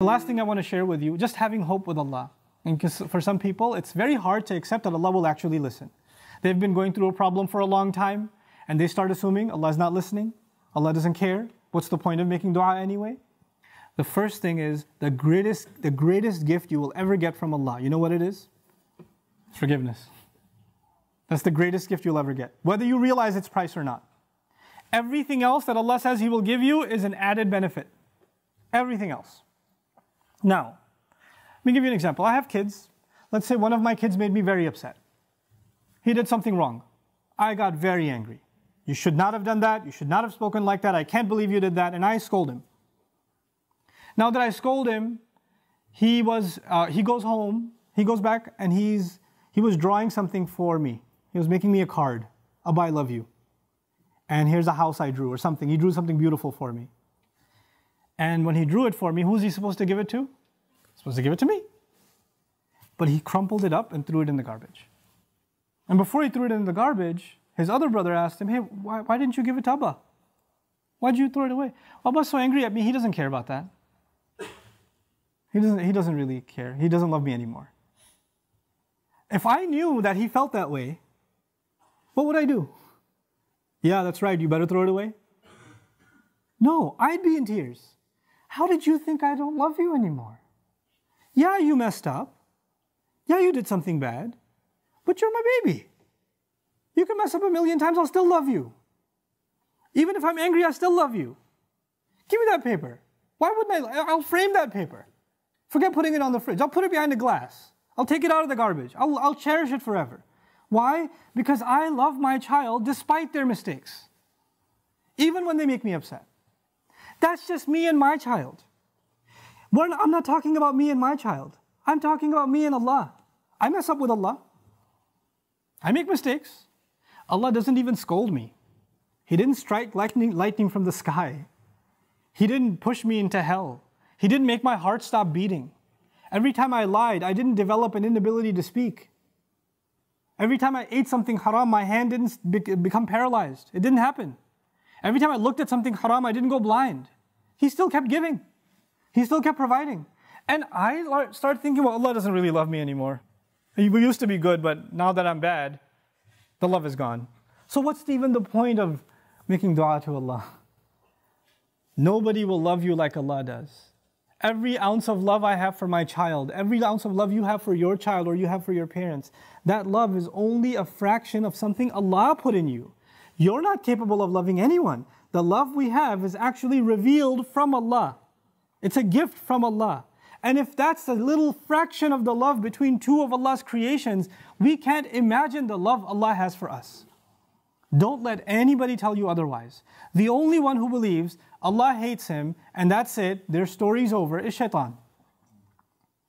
The last thing I want to share with you, just having hope with Allah. And because for some people, it's very hard to accept that Allah will actually listen. They've been going through a problem for a long time, and they start assuming Allah's not listening, Allah doesn't care. What's the point of making dua anyway? The first thing is the greatest, the greatest gift you will ever get from Allah. You know what It's forgiveness. That's the greatest gift you'll ever get, whether you realize its price or not. Everything else that Allah says He will give you is an added benefit. Everything else. Now, let me give you an example. I have kids. Let's say one of my kids made me very upset. He did something wrong. I got very angry. You should not have done that. You should not have spoken like that. I can't believe you did that. And I scold him. Now that I scold him, he was uh, he goes home. He goes back and he's he was drawing something for me. He was making me a card, a "I love you," and here's a house I drew or something. He drew something beautiful for me. And when he drew it for me, who's he supposed to give it to? He's supposed to give it to me. But he crumpled it up and threw it in the garbage. And before he threw it in the garbage, his other brother asked him, Hey, why, why didn't you give it to Abba? Why'd you throw it away? Abba's so angry at me, he doesn't care about that. He doesn't, he doesn't really care. He doesn't love me anymore. If I knew that he felt that way, what would I do? Yeah, that's right, you better throw it away? No, I'd be in tears. How did you think I don't love you anymore? Yeah, you messed up. Yeah, you did something bad. But you're my baby. You can mess up a million times, I'll still love you. Even if I'm angry, I still love you. Give me that paper. Why wouldn't I? I'll frame that paper. Forget putting it on the fridge. I'll put it behind the glass. I'll take it out of the garbage. I'll, I'll cherish it forever. Why? Because I love my child despite their mistakes, even when they make me upset. That's just me and my child. When I'm not talking about me and my child. I'm talking about me and Allah. I mess up with Allah. I make mistakes. Allah doesn't even scold me. He didn't strike lightning, lightning from the sky. He didn't push me into hell. He didn't make my heart stop beating. Every time I lied, I didn't develop an inability to speak. Every time I ate something haram, my hand didn't become paralyzed. It didn't happen. Every time I looked at something haram, I didn't go blind. He still kept giving. He still kept providing. And I started thinking, well, Allah doesn't really love me anymore. We used to be good, but now that I'm bad, the love is gone. So, what's even the point of making dua to Allah? Nobody will love you like Allah does. Every ounce of love I have for my child, every ounce of love you have for your child or you have for your parents, that love is only a fraction of something Allah put in you. You're not capable of loving anyone. The love we have is actually revealed from Allah. It's a gift from Allah. And if that's a little fraction of the love between two of Allah's creations, we can't imagine the love Allah has for us. Don't let anybody tell you otherwise. The only one who believes Allah hates him and that's it, their story's over, is shaitan.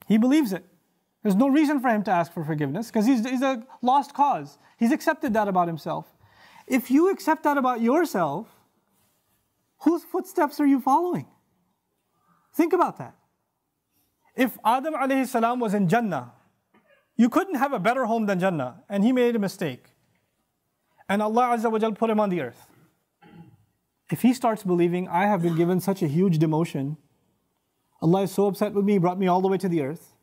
He believes it. There's no reason for him to ask for forgiveness because he's, he's a lost cause. He's accepted that about himself. If you accept that about yourself, whose footsteps are you following? Think about that. If Adam alayhi salam was in Jannah, you couldn't have a better home than Jannah, and he made a mistake. And Allah Azza wa Jal put him on the earth. If he starts believing, I have been given such a huge demotion, Allah is so upset with me, brought me all the way to the earth.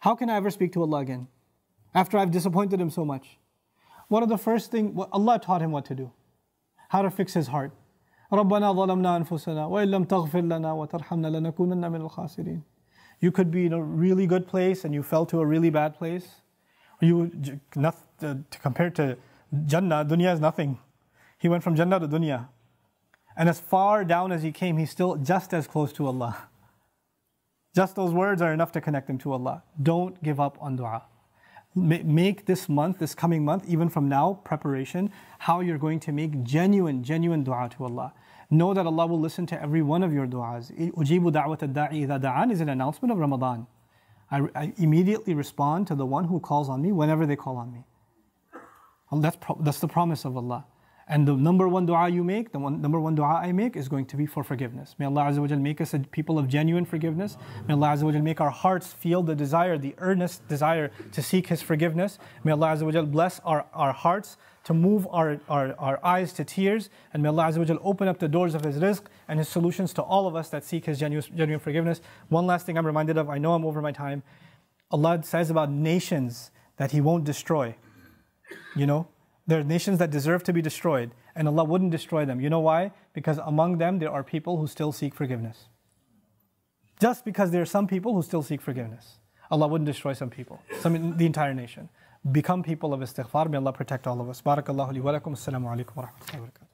How can I ever speak to Allah again after I've disappointed him so much? One of the first things, Allah taught him what to do, how to fix his heart. رَبَّنَا ظَلَمْنَا أَنفُسَنَا وَإِن لَمْ تَغْفِرْ لَنَا وَتَرْحَمْنَا لَنَكُونَنَّ مِنَ الْخَاسِرِينَ You could be in a really good place and you fell to a really bad place. You, not, uh, to compare to Jannah, dunya is nothing. He went from Jannah to dunya. And as far down as he came, he's still just as close to Allah. Just those words are enough to connect him to Allah. Don't give up on dua make this month, this coming month, even from now, preparation, how you're going to make genuine, genuine dua to Allah. Know that Allah will listen to every one of your du'as. Ujibu da'wat da'i idha da'an is an announcement of Ramadan. I, I, immediately respond to the one who calls on me whenever they call on me. that's, pro- that's the promise of Allah. And the number one dua you make, the one, number one dua I make is going to be for forgiveness. May Allah make us a people of genuine forgiveness. May Allah make our hearts feel the desire, the earnest desire to seek His forgiveness. May Allah bless our, our hearts to move our, our, our eyes to tears. And may Allah open up the doors of His rizq and His solutions to all of us that seek His genuine, genuine forgiveness. One last thing I'm reminded of, I know I'm over my time. Allah says about nations that He won't destroy. You know, there are nations that deserve to be destroyed, and Allah wouldn't destroy them. You know why? Because among them there are people who still seek forgiveness. Just because there are some people who still seek forgiveness. Allah wouldn't destroy some people, some the entire nation. Become people of istighfar. May Allah protect all of us. Barakallahu li wa lakum. Assalamu alaikum wa rahmatullahi wa barakatuh.